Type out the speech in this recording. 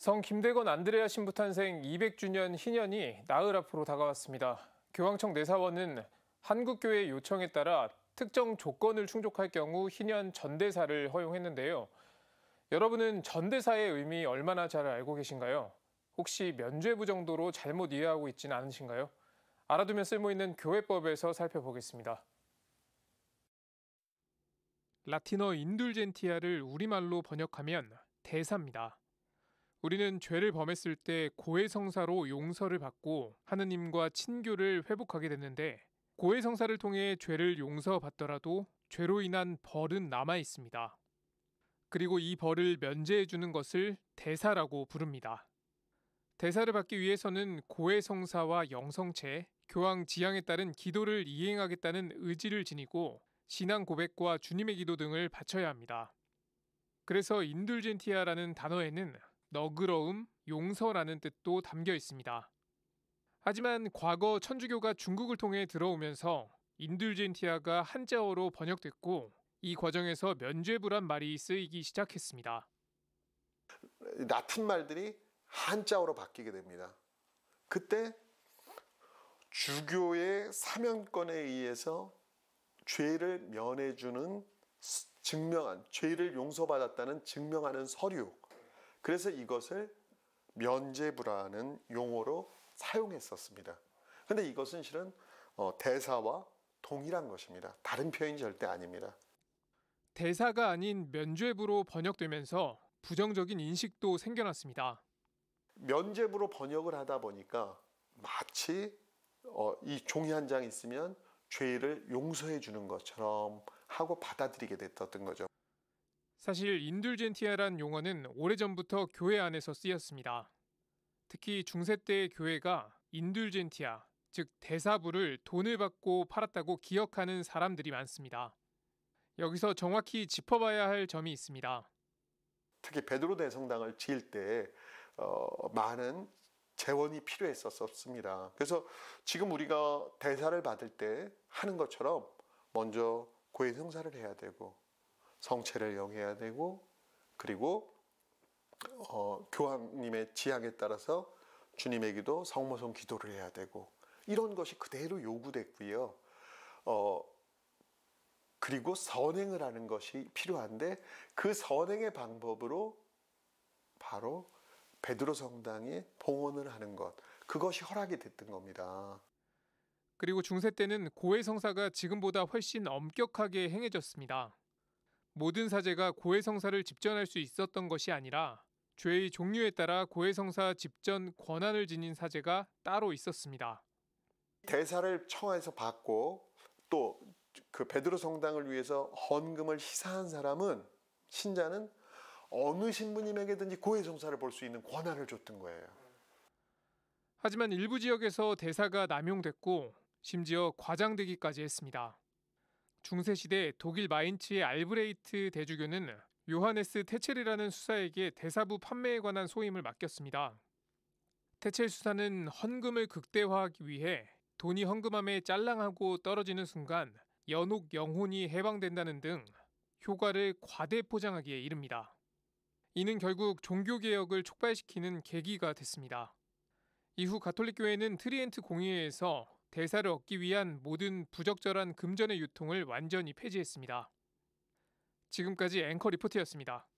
성 김대건 안드레아 신부 탄생 200주년 희년이 나흘 앞으로 다가왔습니다. 교황청 내사원은 한국교회 요청에 따라 특정 조건을 충족할 경우 희년 전대사를 허용했는데요. 여러분은 전대사의 의미 얼마나 잘 알고 계신가요? 혹시 면죄부 정도로 잘못 이해하고 있진 않으신가요? 알아두면 쓸모있는 교회법에서 살펴보겠습니다. 라틴어 인둘젠티아를 우리말로 번역하면 대사입니다. 우리는 죄를 범했을 때 고해성사로 용서를 받고 하느님과 친교를 회복하게 됐는데 고해성사를 통해 죄를 용서받더라도 죄로 인한 벌은 남아 있습니다. 그리고 이 벌을 면제해 주는 것을 대사라고 부릅니다. 대사를 받기 위해서는 고해성사와 영성체, 교황 지향에 따른 기도를 이행하겠다는 의지를 지니고 신앙 고백과 주님의 기도 등을 바쳐야 합니다. 그래서 인둘젠티아라는 단어에는 너그러움, 용서라는 뜻도 담겨 있습니다. 하지만 과거 천주교가 중국을 통해 들어오면서 인둘젠티아가 한자어로 번역됐고 이 과정에서 면죄부란 말이 쓰이기 시작했습니다. 라틴 말들이 한자어로 바뀌게 됩니다. 그때 주교의 사면권에 의해서 죄를 면해주는 증명한 죄를 용서받았다는 증명하는 서류 그래서 이것을 면제부라는 용어로 사용했었습니다. 근데 이것은 실은 어, 대사와 동일한 것입니다. 다른 표현이 절대 아닙니다. 대사가 아닌 면죄부로 번역되면서 부정적인 인식도 생겨났습니다. 면죄부로 번역을 하다 보니까 마치 어, 이 종이 한 장 있으면 죄를 용서해 주는 것처럼 하고 받아들이게 됐던 거죠. 사실 인둘젠티아란 용어는 오래전부터 교회 안에서 쓰였습니다. 특히 중세 때의 교회가 인둘젠티아, 즉 대사부를 돈을 받고 팔았다고 기억하는 사람들이 많습니다. 여기서 정확히 짚어봐야 할 점이 있습니다. 특히 베드로 대성당을 지을 때 어, 많은 재원이 필요했었습니다. 그래서 지금 우리가 대사를 받을 때 하는 것처럼 먼저 고해 성사를 해야 되고 성체를 영해야 되고 그리고 어, 교황님의 지향에 따라서 주님에게도 성모성 기도를 해야 되고 이런 것이 그대로 요구됐고요. 어, 그리고 선행을 하는 것이 필요한데 그 선행의 방법으로 바로 베드로 성당에 봉헌을 하는 것 그것이 허락이 됐던 겁니다. 그리고 중세 때는 고해 성사가 지금보다 훨씬 엄격하게 행해졌습니다. 모든 사제가 고해성사를 집전할 수 있었던 것이 아니라 죄의 종류에 따라 고해성사 집전 권한을 지닌 사제가 따로 있었습니다. 대사를 청와에서 받고 또 그 베드로 성당을 위해서 헌금을 희사한 사람은 신자는 어느 신부님에게든지 고해성사를 볼 수 있는 권한을 줬던 거예요. 하지만 일부 지역에서 대사가 남용됐고 심지어 과장되기까지 했습니다. 중세시대 독일 마인츠의 알브레이트 대주교는 요하네스 테첼이라는 수사에게 대사부 판매에 관한 소임을 맡겼습니다. 테첼 수사는 헌금을 극대화하기 위해 돈이 헌금함에 짤랑하고 떨어지는 순간 연옥 영혼이 해방된다는 등 효과를 과대 포장하기에 이릅니다. 이는 결국 종교개혁을 촉발시키는 계기가 됐습니다. 이후 가톨릭교회는 트리엔트 공의회에서 대사를 얻기 위한 모든 부적절한 금전의 유통을 완전히 폐지했습니다. 지금까지 앵커 리포트였습니다.